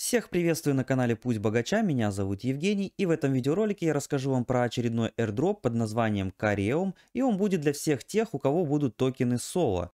Всех приветствую на канале Путь Богача, меня зовут Евгений и в этом видеоролике я расскажу вам про очередной airdrop под названием Кареум, и он будет для всех тех, у кого будут токены Соло.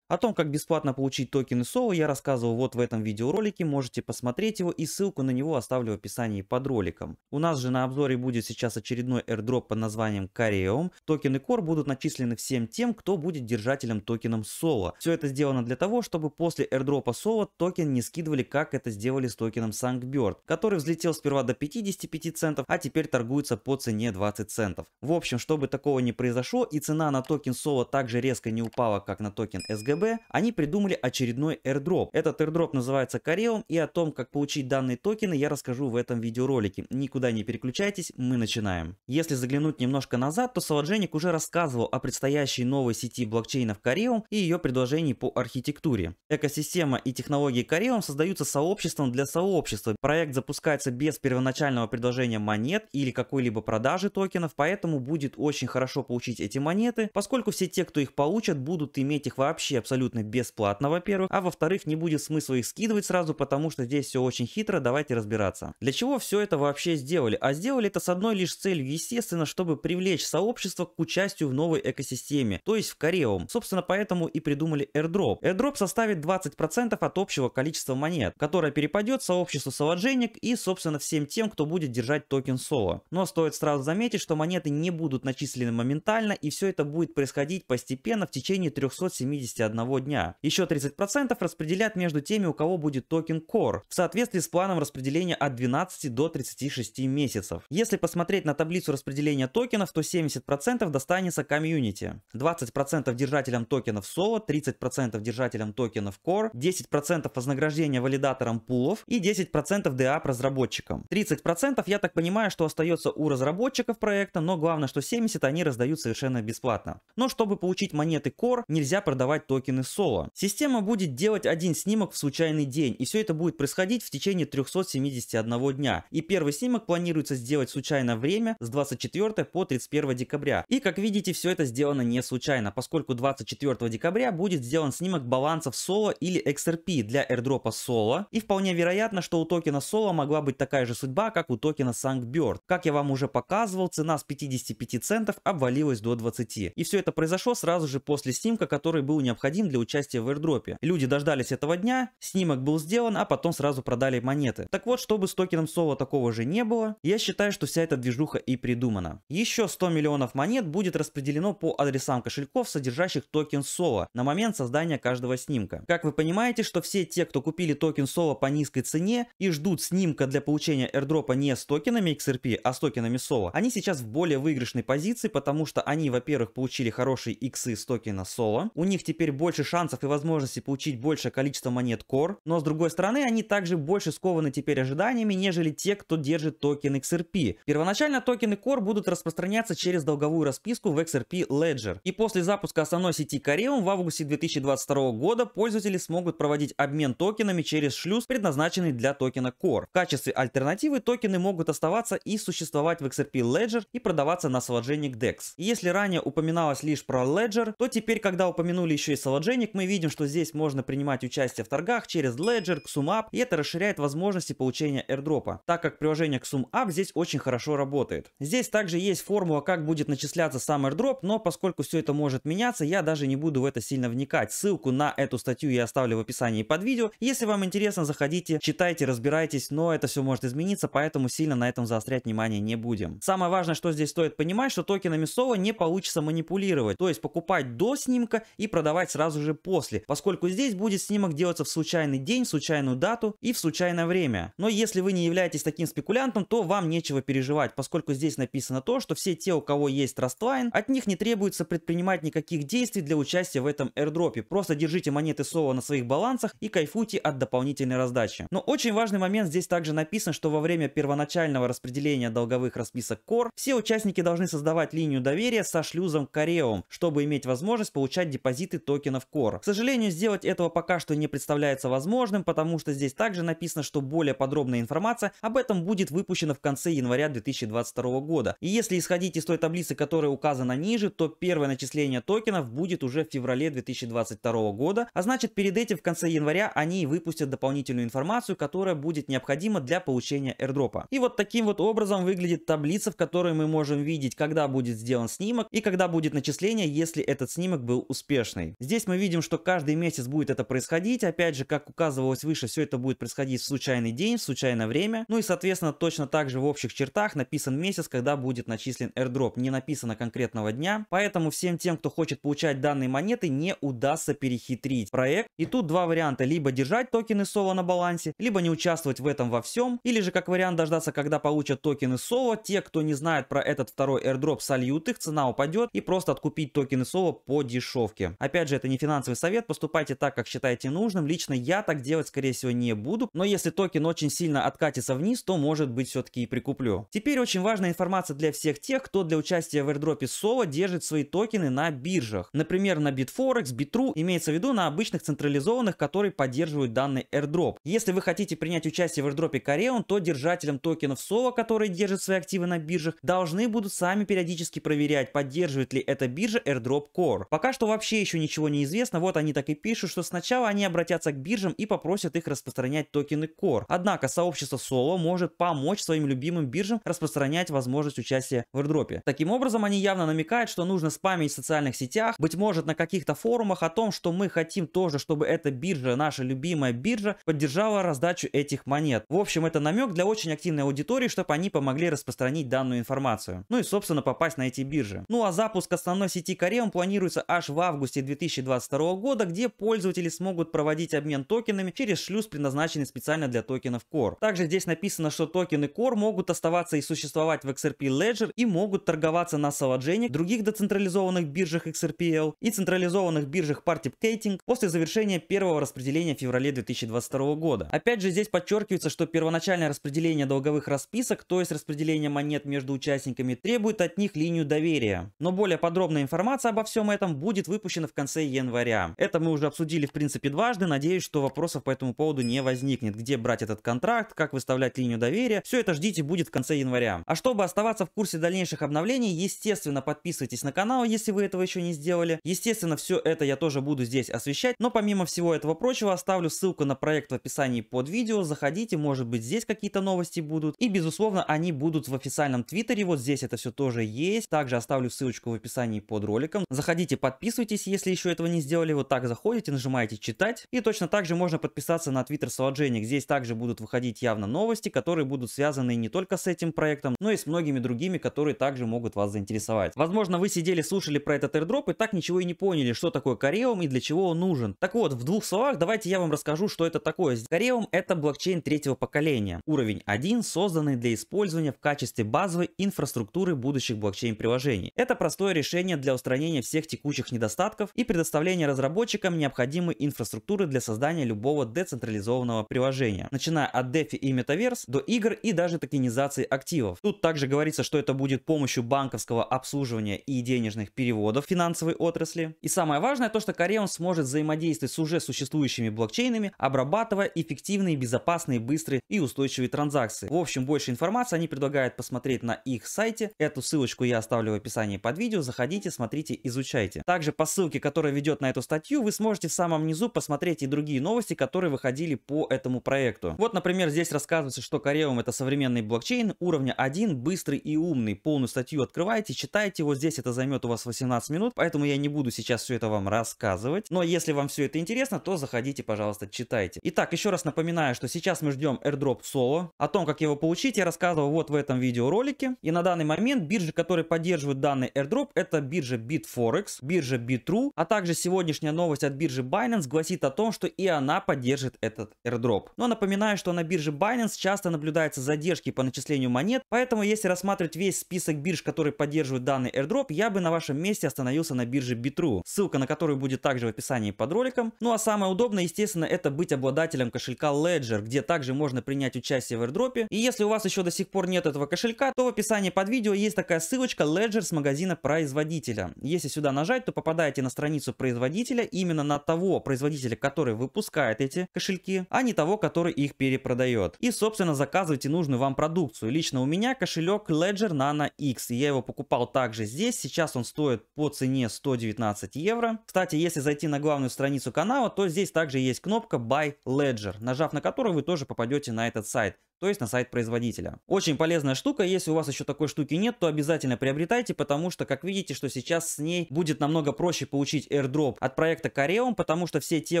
О том, как бесплатно получить токены SOA, я рассказывал вот в этом видеоролике, можете посмотреть его и ссылку на него оставлю в описании под роликом. У нас же на обзоре будет сейчас очередной airdrop под названием Careum. Токены Core будут начислены всем тем, кто будет держателем токеном SOA. Все это сделано для того, чтобы после airdrop SOA токен не скидывали, как это сделали с токеном Songbird, который взлетел сперва до 55 центов, а теперь торгуется по цене 20 центов. В общем, чтобы такого не произошло и цена на токен SOA также резко не упала, как на токен SG ВТБ, они придумали очередной airdrop. Этот airdrop называется Кореум, и о том, как получить данные токены, я расскажу в этом видеоролике. Никуда не переключайтесь, мы начинаем. Если заглянуть немножко назад, то Солодженик уже рассказывал о предстоящей новой сети блокчейнов Кореум и ее предложении по архитектуре. Экосистема и технологии Кореум создаются сообществом для сообщества. Проект запускается без первоначального предложения монет или какой-либо продажи токенов, поэтому будет очень хорошо получить эти монеты, поскольку все те, кто их получат, будут иметь их вообще абсолютно бесплатно, во-первых, а во-вторых, не будет смысла их скидывать сразу, потому что здесь все очень хитро, давайте разбираться. Для чего все это вообще сделали? А сделали это с одной лишь целью, естественно, чтобы привлечь сообщество к участию в новой экосистеме, то есть в Кореум. Собственно, поэтому и придумали airdrop. Airdrop составит 20% от общего количества монет, которое перепадет сообществу Солоджейник и, собственно, всем тем, кто будет держать токен Соло. Но стоит сразу заметить, что монеты не будут начислены моментально, и все это будет происходить постепенно в течение 371 одного дня. Еще 30% распределят между теми, у кого будет токен Core, в соответствии с планом распределения от 12 до 36 месяцев. Если посмотреть на таблицу распределения токенов, то 70% достанется комьюнити, 20% держателям токенов Solo, 30% держателям токенов Core, 10% вознаграждения валидаторам пулов и 10% DApp а разработчикам. 30% я так понимаю, что остается у разработчиков проекта, но главное, что 70 они раздают совершенно бесплатно. Но чтобы получить монеты Core, нельзя продавать токены токены Соло. Система будет делать один снимок в случайный день, и все это будет происходить в течение 371 дня. И первый снимок планируется сделать в случайное время с 24 по 31 декабря. И как видите, все это сделано не случайно, поскольку 24 декабря будет сделан снимок балансов Соло или XRP для airdropа Соло. И вполне вероятно, что у токена Соло могла быть такая же судьба, как у токена Songbird. Как я вам уже показывал, цена с 55 центов обвалилась до 20. И все это произошло сразу же после снимка, который был необходим необходим для участия в airdropе. Люди дождались этого дня, снимок был сделан, а потом сразу продали монеты. Так вот, чтобы с токеном Соло такого же не было, я считаю, что вся эта движуха и придумана. Еще 100 миллионов монет будет распределено по адресам кошельков, содержащих токен Соло на момент создания каждого снимка. Как вы понимаете, что все те, кто купили токен Соло по низкой цене и ждут снимка для получения airdropа не с токенами XRP, а с токенами Соло, они сейчас в более выигрышной позиции, потому что они, во-первых, получили хорошие иксы с токена Соло, у них теперь больше шансов и возможностей получить большее количество монет Core, но с другой стороны, они также больше скованы теперь ожиданиями, нежели те, кто держит токены XRP. Первоначально токены Core будут распространяться через долговую расписку в XRP Ledger. И после запуска основной сети Careum в августе 2022 года пользователи смогут проводить обмен токенами через шлюз, предназначенный для токена Core. В качестве альтернативы токены могут оставаться и существовать в XRP Ledger и продаваться на Solagenic DEX. И если ранее упоминалось лишь про Ledger, то теперь, когда упомянули еще и Solagenic Sologenic мы видим, что здесь можно принимать участие в торгах через Ledger, XumUp, и это расширяет возможности получения airdrop, так как приложение XumUp здесь очень хорошо работает. Здесь также есть формула, как будет начисляться сам airdrop, но поскольку все это может меняться, я даже не буду в это сильно вникать. Ссылку на эту статью я оставлю в описании под видео. Если вам интересно, заходите, читайте, разбирайтесь, но это все может измениться, поэтому сильно на этом заострять внимание не будем. Самое важное, что здесь стоит понимать, что токенами SOA не получится манипулировать, то есть покупать до снимка и продавать сразу сразу же после, поскольку здесь будет снимок делаться в случайный день, в случайную дату и в случайное время. Но если вы не являетесь таким спекулянтом, то вам нечего переживать, поскольку здесь написано то, что все те, у кого есть Trustline, от них не требуется предпринимать никаких действий для участия в этом airdropе. Просто держите монеты слова на своих балансах и кайфуйте от дополнительной раздачи. Но очень важный момент здесь также написано, что во время первоначального распределения долговых расписок Core все участники должны создавать линию доверия со шлюзом Кореум, чтобы иметь возможность получать депозиты токенов членов кора. К сожалению, сделать этого пока что не представляется возможным, потому что здесь также написано, что более подробная информация об этом будет выпущена в конце января 2022 года. И если исходить из той таблицы, которая указана ниже, то первое начисление токенов будет уже в феврале 2022 года, а значит перед этим в конце января они выпустят дополнительную информацию, которая будет необходима для получения airdropа. И вот таким вот образом выглядит таблица, в которой мы можем видеть, когда будет сделан снимок и когда будет начисление, если этот снимок был успешный. Здесь Здесь мы видим, что каждый месяц будет это происходить. Опять же, как указывалось выше, все это будет происходить в случайный день, в случайное время. Ну и, соответственно, точно так же в общих чертах написан месяц, когда будет начислен airdrop. Не написано конкретного дня. Поэтому всем тем, кто хочет получать данные монеты, не удастся перехитрить проект. И тут два варианта. Либо держать токены соло на балансе, либо не участвовать в этом во всем. Или же, как вариант, дождаться, когда получат токены соло. Те, кто не знает про этот второй airdrop, сольют их, цена упадет и просто откупить токены соло по дешевке. Опять же, это это не финансовый совет, поступайте так, как считаете нужным. Лично я так делать, скорее всего, не буду. Но если токен очень сильно откатится вниз, то, может быть, все-таки и прикуплю. Теперь очень важная информация для всех тех, кто для участия в airdropе SOA держит свои токены на биржах. Например, на Bitforex, Bitru, имеется в виду на обычных централизованных, которые поддерживают данный airdrop. Если вы хотите принять участие в airdropе Кореон, то держателям токенов SOA, которые держат свои активы на биржах, должны будут сами периодически проверять, поддерживает ли эта биржа airdrop Core. Пока что вообще еще ничего не неизвестно, вот они так и пишут, что сначала они обратятся к биржам и попросят их распространять токены Core. Однако сообщество Solo может помочь своим любимым биржам распространять возможность участия в airdropе. Таким образом, они явно намекают, что нужно спамить в социальных сетях, быть может на каких-то форумах о том, что мы хотим тоже, чтобы эта биржа, наша любимая биржа, поддержала раздачу этих монет. В общем, это намек для очень активной аудитории, чтобы они помогли распространить данную информацию. Ну и, собственно, попасть на эти биржи. Ну а запуск основной сети Корея планируется аж в августе 2020 2022 года, где пользователи смогут проводить обмен токенами через шлюз, предназначенный специально для токенов Core. Также здесь написано, что токены Core могут оставаться и существовать в XRP Ledger и могут торговаться на Solagenic, других децентрализованных биржах XRPL и централизованных биржах Participating после завершения первого распределения в феврале 2022 года. Опять же, здесь подчеркивается, что первоначальное распределение долговых расписок, то есть распределение монет между участниками, требует от них линию доверия. Но более подробная информация обо всем этом будет выпущена в конце января. Это мы уже обсудили, в принципе, дважды. Надеюсь, что вопросов по этому поводу не возникнет. Где брать этот контракт, как выставлять линию доверия. Все это ждите будет в конце января. А чтобы оставаться в курсе дальнейших обновлений, естественно, подписывайтесь на канал, если вы этого еще не сделали. Естественно, все это я тоже буду здесь освещать. Но помимо всего этого прочего, оставлю ссылку на проект в описании под видео. Заходите, может быть, здесь какие-то новости будут. И, безусловно, они будут в официальном твиттере. Вот здесь это все тоже есть. Также оставлю ссылочку в описании под роликом. Заходите, подписывайтесь, если еще этого этого не сделали, вот так заходите, нажимаете «Читать». И точно так же можно подписаться на твиттер Солодженик. Здесь также будут выходить явно новости, которые будут связаны не только с этим проектом, но и с многими другими, которые также могут вас заинтересовать. Возможно, вы сидели, слушали про этот airdrop и так ничего и не поняли, что такое Кореум и для чего он нужен. Так вот, в двух словах давайте я вам расскажу, что это такое. Кореум — это блокчейн третьего поколения. Уровень 1, созданный для использования в качестве базовой инфраструктуры будущих блокчейн-приложений. Это простое решение для устранения всех текущих недостатков и предоставления предоставление разработчикам необходимой инфраструктуры для создания любого децентрализованного приложения, начиная от DeFi и Metaverse до игр и даже токенизации активов. Тут также говорится, что это будет помощью банковского обслуживания и денежных переводов финансовой отрасли. И самое важное то, что Кореон сможет взаимодействовать с уже существующими блокчейнами, обрабатывая эффективные, безопасные, быстрые и устойчивые транзакции. В общем, больше информации они предлагают посмотреть на их сайте. Эту ссылочку я оставлю в описании под видео. Заходите, смотрите, изучайте. Также по ссылке, которая ведет приведет на эту статью, вы сможете в самом низу посмотреть и другие новости, которые выходили по этому проекту. Вот, например, здесь рассказывается, что Кореум это современный блокчейн уровня 1, быстрый и умный. Полную статью открываете, читайте, вот здесь это займет у вас 18 минут, поэтому я не буду сейчас все это вам рассказывать. Но если вам все это интересно, то заходите, пожалуйста, читайте. Итак, еще раз напоминаю, что сейчас мы ждем airdrop соло. О том, как его получить, я рассказывал вот в этом видеоролике. И на данный момент биржи, которые поддерживают данный airdrop, это биржа BitForex, биржа Bitrue, а также также сегодняшняя новость от биржи Binance гласит о том, что и она поддержит этот airdrop. Но напоминаю, что на бирже Binance часто наблюдаются задержки по начислению монет, поэтому если рассматривать весь список бирж, которые поддерживают данный airdrop, я бы на вашем месте остановился на бирже Bitrue, ссылка на которую будет также в описании под роликом. Ну а самое удобное, естественно, это быть обладателем кошелька Ledger, где также можно принять участие в airdrop. И если у вас еще до сих пор нет этого кошелька, то в описании под видео есть такая ссылочка Ledger с магазина производителя. Если сюда нажать, то попадаете на страницу производителя именно на того производителя, который выпускает эти кошельки, а не того, который их перепродает. И, собственно, заказывайте нужную вам продукцию. Лично у меня кошелек Ledger Nano X, я его покупал также здесь. Сейчас он стоит по цене 119 евро. Кстати, если зайти на главную страницу канала, то здесь также есть кнопка Buy Ledger, нажав на которую вы тоже попадете на этот сайт то есть на сайт производителя. Очень полезная штука, если у вас еще такой штуки нет, то обязательно приобретайте, потому что, как видите, что сейчас с ней будет намного проще получить airdrop от проекта Careum, потому что все те,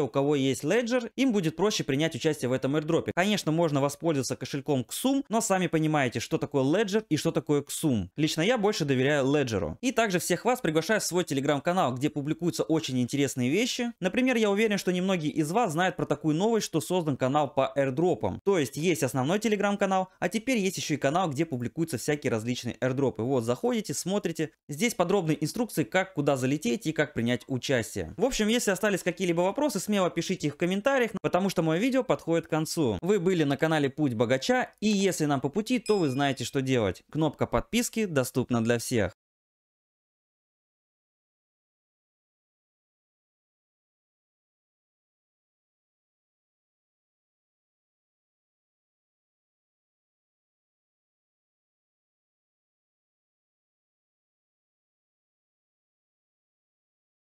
у кого есть Ledger, им будет проще принять участие в этом airdrop. Конечно, можно воспользоваться кошельком XUM, но сами понимаете, что такое Ledger и что такое XUM. Лично я больше доверяю Ledger. И также всех вас приглашаю в свой телеграм-канал, где публикуются очень интересные вещи. Например, я уверен, что немногие из вас знают про такую новость, что создан канал по airdropам. То есть есть основной телеграм телеграм-канал, а теперь есть еще и канал, где публикуются всякие различные airdropы. Вот, заходите, смотрите. Здесь подробные инструкции, как куда залететь и как принять участие. В общем, если остались какие-либо вопросы, смело пишите их в комментариях, потому что мое видео подходит к концу. Вы были на канале Путь Богача, и если нам по пути, то вы знаете, что делать. Кнопка подписки доступна для всех.